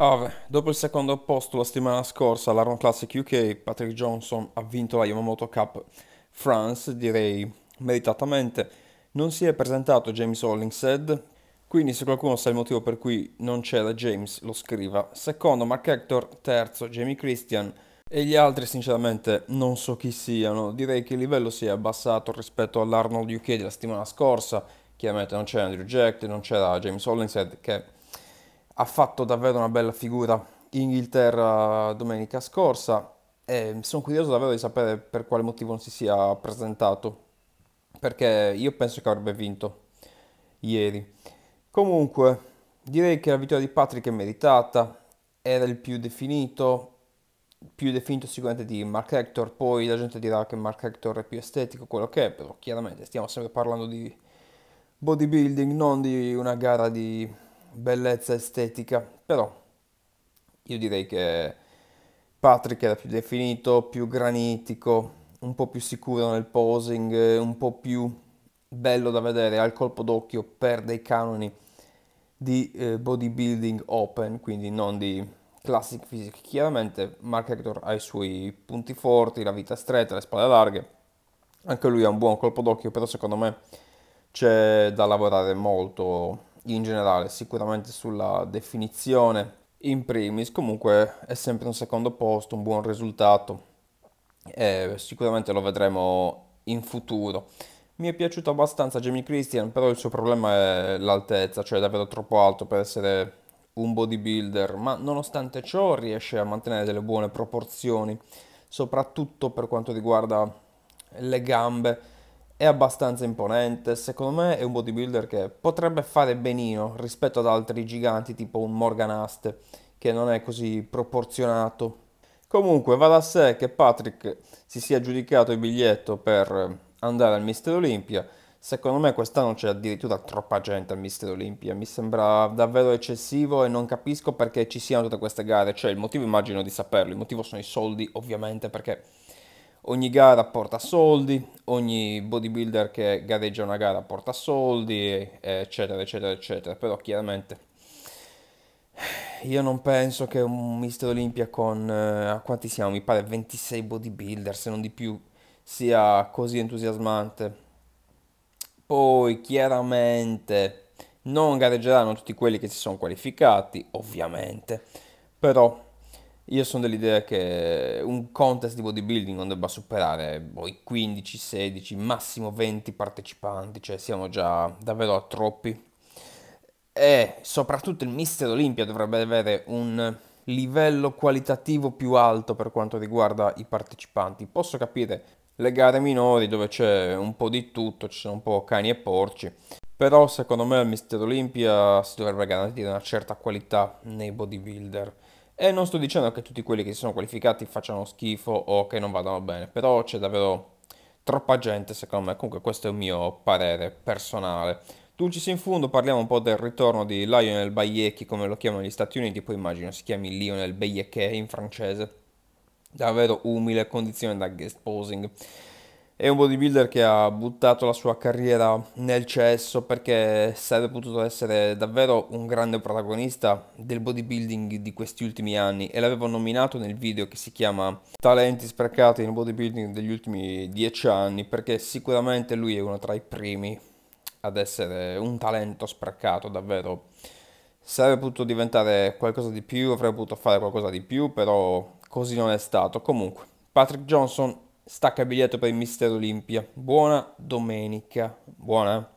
Ove, dopo il secondo posto la settimana scorsa all'Arnold Classic UK, Patrick Johnson ha vinto la Yamamoto Cup France, direi meritatamente. Non si è presentato James Hollingshead, quindi se qualcuno sa il motivo per cui non c'è c'era James lo scriva. Secondo Mark Hector, terzo Jamie Christian e gli altri sinceramente non so chi siano. Direi che il livello si è abbassato rispetto all'Arnold UK della settimana scorsa. Chiaramente non c'era Andrew Jack, non c'era James Hollingshead che ha fatto davvero una bella figura in Inghilterra domenica scorsa e sono curioso davvero di sapere per quale motivo non si sia presentato perché io penso che avrebbe vinto ieri. Comunque, direi che la vittoria di Patrick è meritata, era il più definito, più definito sicuramente di Mark Hector, poi la gente dirà che Mark Hector è più estetico, quello che è, però chiaramente stiamo sempre parlando di bodybuilding, non di una gara di bellezza estetica, però io direi che Patrick era più definito, più granitico, un po' più sicuro nel posing, un po' più bello da vedere al colpo d'occhio per dei canoni di eh, bodybuilding open, quindi non di classic physique. Chiaramente Mark Hector ha i suoi punti forti, la vita stretta, le spalle larghe, anche lui ha un buon colpo d'occhio, però secondo me c'è da lavorare molto in generale, sicuramente sulla definizione in primis, comunque è sempre un secondo posto, un buon risultato e sicuramente lo vedremo in futuro. Mi è piaciuto abbastanza Jamie Christian, però il suo problema è l'altezza, cioè è davvero troppo alto per essere un bodybuilder, ma nonostante ciò riesce a mantenere delle buone proporzioni, soprattutto per quanto riguarda le gambe è abbastanza imponente, secondo me è un bodybuilder che potrebbe fare benino rispetto ad altri giganti tipo un Morgan Ast che non è così proporzionato. Comunque va da sé che Patrick si sia giudicato il biglietto per andare al Mister Olimpia, secondo me quest'anno c'è addirittura troppa gente al Mister Olimpia, mi sembra davvero eccessivo e non capisco perché ci siano tutte queste gare, cioè il motivo immagino di saperlo, il motivo sono i soldi ovviamente perché ogni gara porta soldi, ogni bodybuilder che gareggia una gara porta soldi, eccetera, eccetera, eccetera. Però chiaramente io non penso che un Mister Olimpia con, eh, a quanti siamo, mi pare 26 bodybuilder, se non di più, sia così entusiasmante. Poi chiaramente non gareggeranno tutti quelli che si sono qualificati, ovviamente, però io sono dell'idea che un contest di bodybuilding non debba superare boh, i 15, 16, massimo 20 partecipanti, cioè siamo già davvero a troppi. E soprattutto il Mister Olimpia dovrebbe avere un livello qualitativo più alto per quanto riguarda i partecipanti. Posso capire le gare minori dove c'è un po' di tutto, ci sono un po' cani e porci, però secondo me il Mister Olimpia si dovrebbe garantire una certa qualità nei bodybuilder e non sto dicendo che tutti quelli che si sono qualificati facciano schifo o che non vadano bene, però c'è davvero troppa gente secondo me, comunque questo è il mio parere personale. Dulcis in fondo parliamo un po' del ritorno di Lionel Baiecchi, come lo chiamano gli Stati Uniti, poi immagino si chiami Lionel Baiecchi in francese. Davvero umile condizione da guest posing. È un bodybuilder che ha buttato la sua carriera nel cesso perché sarebbe potuto essere davvero un grande protagonista del bodybuilding di questi ultimi anni e l'avevo nominato nel video che si chiama Talenti sprecati nel bodybuilding degli ultimi dieci anni perché sicuramente lui è uno tra i primi ad essere un talento sprecato davvero. Sarebbe potuto diventare qualcosa di più, avrebbe potuto fare qualcosa di più, però così non è stato. Comunque, Patrick Johnson stacca biglietto per il Mister Olimpia. Buona domenica. Buona.